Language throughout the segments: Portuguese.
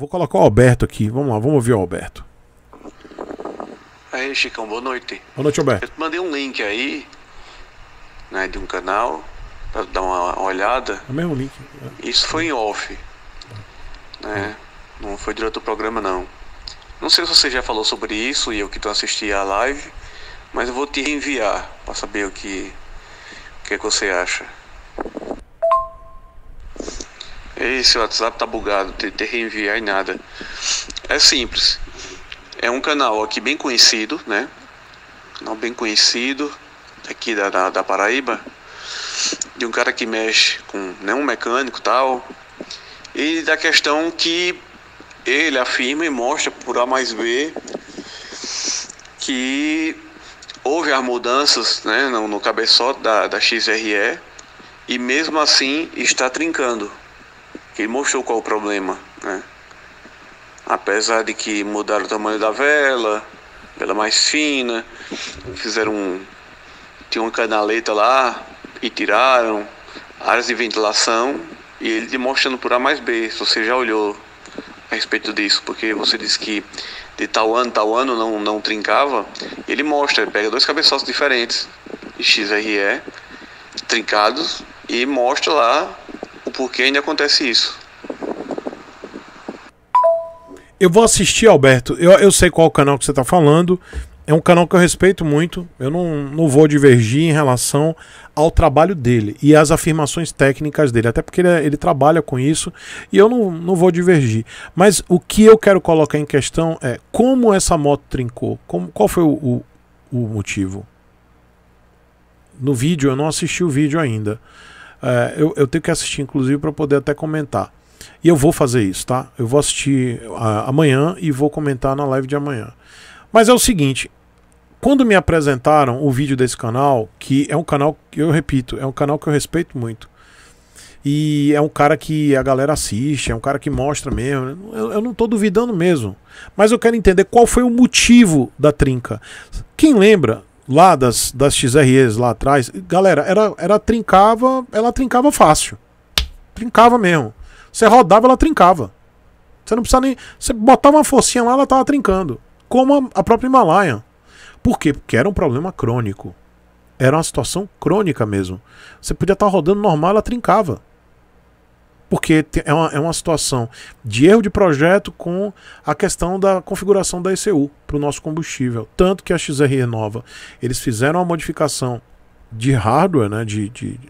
Vou colocar o Alberto aqui. Vamos lá, vamos ouvir o Alberto. Aí, Chicão, boa noite. Boa noite, Alberto. Eu te mandei um link aí, né, de um canal, pra dar uma olhada. É o mesmo link. Isso foi em off. Né? Não foi direto do programa, não. Não sei se você já falou sobre isso e eu que estou assistindo a live, mas eu vou te enviar para saber o que, o que, é que você acha. Ei, seu WhatsApp tá bugado, tem que reenviar e nada. É simples. É um canal aqui bem conhecido, né? Canal bem conhecido aqui da, da, da Paraíba. De um cara que mexe com né, um mecânico tal. E da questão que ele afirma e mostra por A mais B que houve as mudanças né, no, no cabeçote da, da XRE e mesmo assim está trincando. Ele mostrou qual o problema, né? Apesar de que mudaram o tamanho da vela, vela mais fina, fizeram um, tinha uma canaleta lá e tiraram áreas de ventilação e ele demonstrando por A mais B, se você já olhou a respeito disso, porque você disse que de tal ano, tal ano não, não trincava, ele mostra, ele pega dois cabeçotes diferentes, XRE, trincados, e mostra lá o porquê ainda acontece isso. Eu vou assistir, Alberto. Eu, eu sei qual canal que você está falando. É um canal que eu respeito muito. Eu não, não vou divergir em relação ao trabalho dele e às afirmações técnicas dele. Até porque ele, é, ele trabalha com isso e eu não, não vou divergir. Mas o que eu quero colocar em questão é como essa moto trincou. Como, qual foi o, o, o motivo? No vídeo, eu não assisti o vídeo ainda. É, eu, eu, tenho que assistir, inclusive, para poder até comentar. E eu vou fazer isso, tá? Eu vou assistir amanhã e vou comentar na live de amanhã. Mas é o seguinte: quando me apresentaram o vídeo desse canal, que é um canal que eu repito, é um canal que eu respeito muito. E é um cara que a galera assiste, é um cara que mostra mesmo. Eu, eu não estou duvidando mesmo. Mas eu quero entender qual foi o motivo da trinca. Quem lembra, lá das, das XREs lá atrás, galera, era, era trincava, ela trincava fácil. Trincava mesmo. Você rodava, ela trincava. Você não precisa nem. Você botava uma forcinha lá, ela tava trincando. Como a, a própria Himalaia. Por quê? Porque era um problema crônico. Era uma situação crônica mesmo. Você podia estar tá rodando normal, ela trincava porque é uma, é uma situação de erro de projeto com a questão da configuração da ECU para o nosso combustível. Tanto que a XRE nova, eles fizeram uma modificação de hardware, né, de, de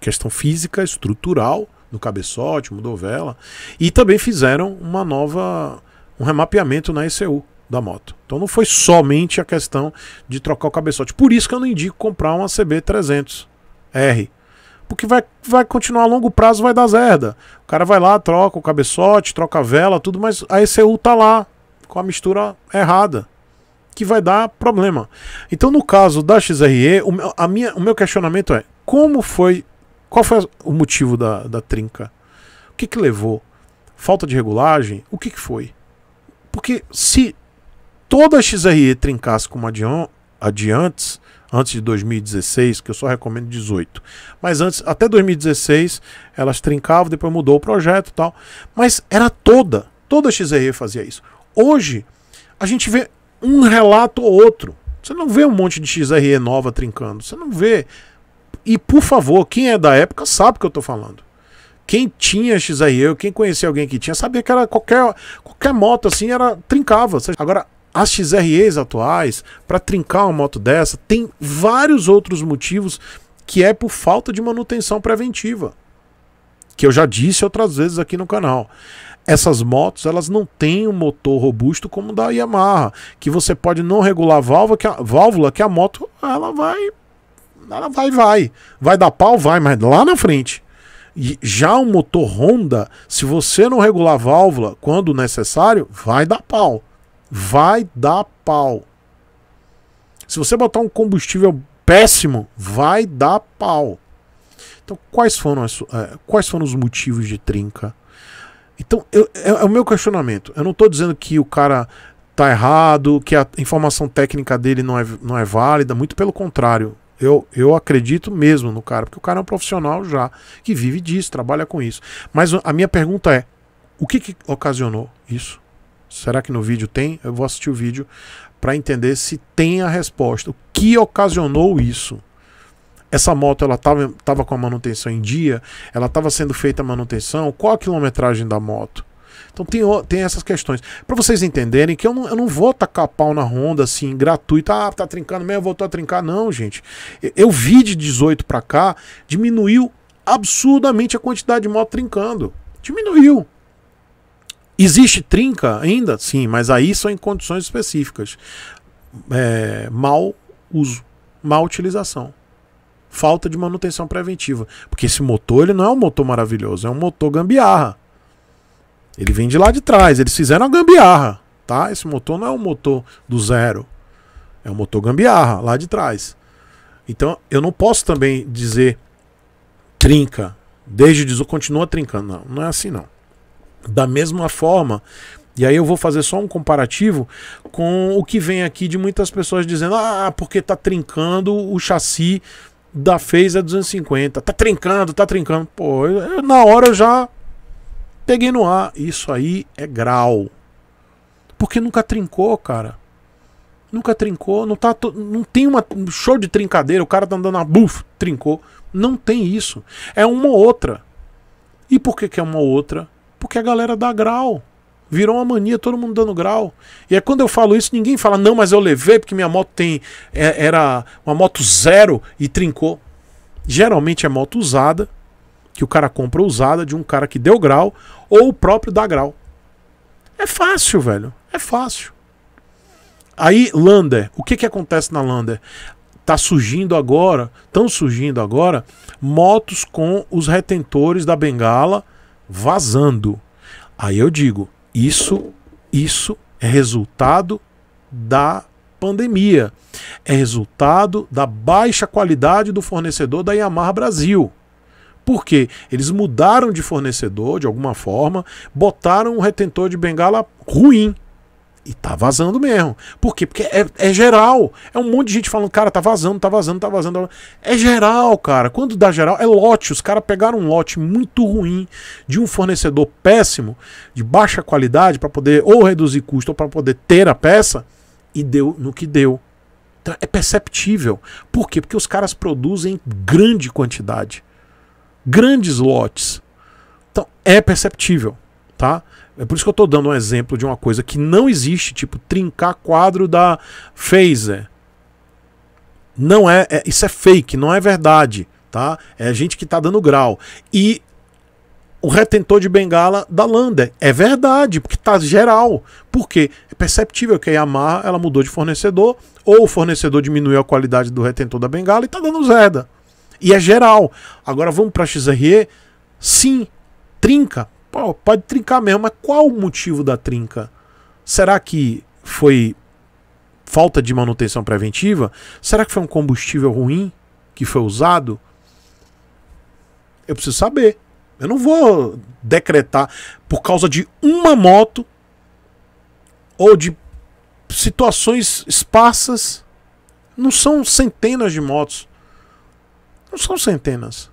questão física, estrutural, no cabeçote, mudou vela, e também fizeram uma nova, um remapeamento na ECU da moto. Então não foi somente a questão de trocar o cabeçote. Por isso que eu não indico comprar uma CB300R porque vai, vai continuar a longo prazo, vai dar zerda. O cara vai lá, troca o cabeçote, troca a vela, tudo, mas a ECU tá lá com a mistura errada, que vai dar problema. Então, no caso da XRE, o meu, a minha, o meu questionamento é: como foi. Qual foi o motivo da, da trinca? O que, que levou? Falta de regulagem? O que, que foi? Porque se toda a XRE trincasse como a de, a de antes, antes de 2016, que eu só recomendo 18. Mas antes, até 2016, elas trincavam, depois mudou o projeto e tal. Mas era toda, toda a XRE fazia isso. Hoje, a gente vê um relato ou outro. Você não vê um monte de XRE nova trincando. Você não vê. E por favor, quem é da época sabe o que eu estou falando quem tinha XRE, quem conhecia alguém que tinha, sabia que era qualquer, qualquer moto assim, era trincava. Agora, as XREs atuais, para trincar uma moto dessa, tem vários outros motivos que é por falta de manutenção preventiva. Que eu já disse outras vezes aqui no canal. Essas motos, elas não têm um motor robusto como o da Yamaha, que você pode não regular a válvula, que a, válvula, que a moto ela vai ela vai vai, vai dar pau, vai, mas lá na frente. E já o motor Honda, se você não regular a válvula quando necessário, vai dar pau vai dar pau. Se você botar um combustível péssimo, vai dar pau. Então, quais foram, as, é, quais foram os motivos de trinca? Então, eu, é, é, o meu questionamento. Eu não estou dizendo que o cara tá errado, que a informação técnica dele não é, não é válida, muito pelo contrário. Eu, eu acredito mesmo no cara, porque o cara é um profissional já, que vive disso, trabalha com isso. Mas a minha pergunta é: o que, que ocasionou isso? Será que no vídeo tem? Eu vou assistir o vídeo para entender se tem a resposta. O que ocasionou isso? Essa moto ela tava, tava com a manutenção em dia? Ela estava sendo feita a manutenção? Qual a quilometragem da moto? Então tem, tem essas questões. Para vocês entenderem que eu não, eu não vou tacar pau na Honda assim, gratuito. Ah, tá trincando mesmo, voltou a trincar. Não, gente. Eu, eu vi de 18 para cá, diminuiu absurdamente a quantidade de moto trincando. Diminuiu. Existe trinca ainda? Sim, mas aí são em condições específicas. É, mal uso, mal utilização falta de manutenção preventiva. Porque esse motor ele não é um motor maravilhoso, é um motor gambiarra. Ele vem de lá de trás, eles fizeram a gambiarra, tá? Esse motor não é um motor do zero, é um motor gambiarra lá de trás. Então eu não posso também dizer trinca, desde o continua trincando, não, não é assim não. Da mesma forma, e aí eu vou fazer só um comparativo com o que vem aqui de muitas pessoas dizendo: "Ah, porque tá trincando o chassi da Phase 250. Tá trincando, tá trincando". Pô, eu, na hora eu já peguei no ar. Isso aí é grau. Porque nunca trincou, cara. Nunca trincou, não tá não tem uma um show de trincadeira, o cara tá andando na ah, buf, trincou. Não tem isso. É uma ou outra. E por que que é uma ou outra? porque a galera dá grau. Virou uma mania, todo mundo dando grau. E é quando eu falo isso, ninguém fala, não, mas eu levei porque minha moto tem é, era uma moto zero e trincou. Geralmente é moto usada, que o cara compra usada de um cara que deu grau, ou o próprio dá grau. É fácil, velho. É fácil. Aí, Lander. O que, que acontece na Lander? Tá surgindo agora, estão surgindo agora, motos com os retentores da bengala vazando. Aí eu digo, isso, isso é resultado da pandemia. É resultado da baixa qualidade do fornecedor da Yamaha Brasil. Porque eles mudaram de fornecedor de alguma forma, botaram um retentor de bengala ruim. E tá vazando mesmo. Por quê? Porque é, é, geral. É um monte de gente falando, cara, tá, tá vazando, tá vazando, tá vazando. É geral, cara. Quando dá geral, é lote. Os caras pegaram um lote muito ruim de um fornecedor péssimo, de baixa qualidade, para poder ou reduzir custo ou para poder ter a peça, e deu no que deu. Então, é perceptível. Por quê? Porque os caras produzem grande quantidade, grandes lotes. Então é perceptível tá? É por isso que eu tô dando um exemplo de uma coisa que não existe, tipo trincar quadro da Phaser. Não é, é isso é fake, não é verdade, tá? É gente que tá dando grau. E o retentor de bengala da Lander. É verdade, porque tá geral. Por quê? É perceptível que a Yamaha ela mudou de fornecedor, ou o fornecedor diminuiu a qualidade do retentor da bengala e tá dando zerda. E é geral. Agora vamos para a XRE? Sim, trinca. Pô, pode trincar mesmo, mas qual o motivo da trinca? Será que foi falta de manutenção preventiva? Será que foi um combustível ruim que foi usado? Eu preciso saber. Eu não vou decretar por causa de uma moto ou de situações esparsas. Não são centenas de motos. Não são centenas.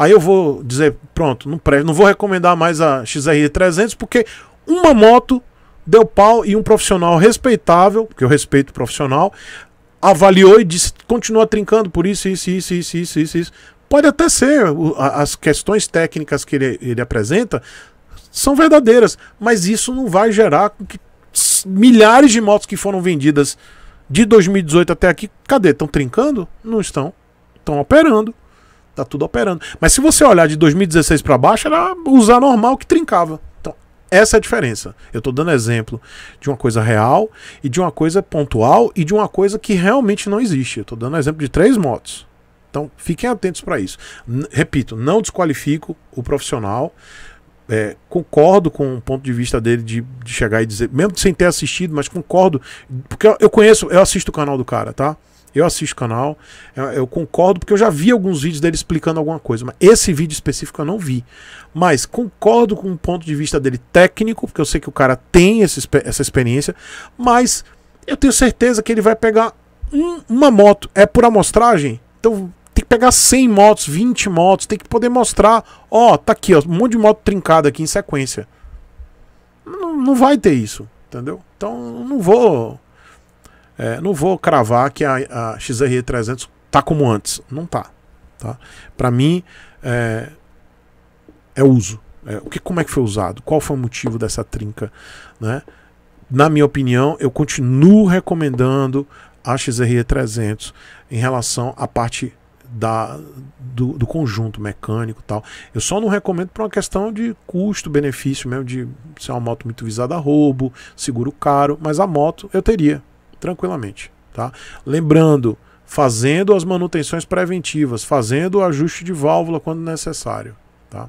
Aí eu vou dizer, pronto, não, não vou recomendar mais a XR300 porque uma moto deu pau e um profissional respeitável, porque eu respeito o profissional, avaliou e disse, continua trincando por isso, isso, isso, isso, isso, isso, isso. Pode até ser, as questões técnicas que ele, ele apresenta são verdadeiras, mas isso não vai gerar que milhares de motos que foram vendidas de 2018 até aqui, cadê? Estão trincando? Não estão. Estão operando tá tudo operando. Mas se você olhar de 2016 para baixo, era usar normal que trincava. Então, essa é a diferença. Eu estou dando exemplo de uma coisa real e de uma coisa pontual e de uma coisa que realmente não existe. Eu estou dando exemplo de três motos. Então, fiquem atentos para isso. N repito, não desqualifico o profissional. É, concordo com o ponto de vista dele de, de chegar e dizer, mesmo sem ter assistido, mas concordo, porque eu, eu conheço, eu assisto o canal do cara, tá? Eu assisto o canal, eu, concordo, porque eu já vi alguns vídeos dele explicando alguma coisa, mas esse vídeo específico eu não vi. Mas concordo com o ponto de vista dele técnico, porque eu sei que o cara tem esse, essa experiência, mas eu tenho certeza que ele vai pegar um, uma moto, é por amostragem, então tem que pegar 100 motos, 20 motos, tem que poder mostrar, ó, tá aqui, ó, um monte de moto trincada aqui em sequência. Não, não vai ter isso, entendeu? Então não vou é, não vou cravar que a, a 300 tá como antes. Não tá. tá? Para mim, é, é uso. É, o que, como é que foi usado? Qual foi o motivo dessa trinca? Né? Na minha opinião, eu continuo recomendando a XRE300 em relação à parte da, do, do, conjunto mecânico tal. Eu só não recomendo por uma questão de custo-benefício mesmo, de ser uma moto muito visada a roubo, seguro caro, mas a moto eu teria tranquilamente. Tá? Lembrando, fazendo as manutenções preventivas, fazendo o ajuste de válvula quando necessário. Tá?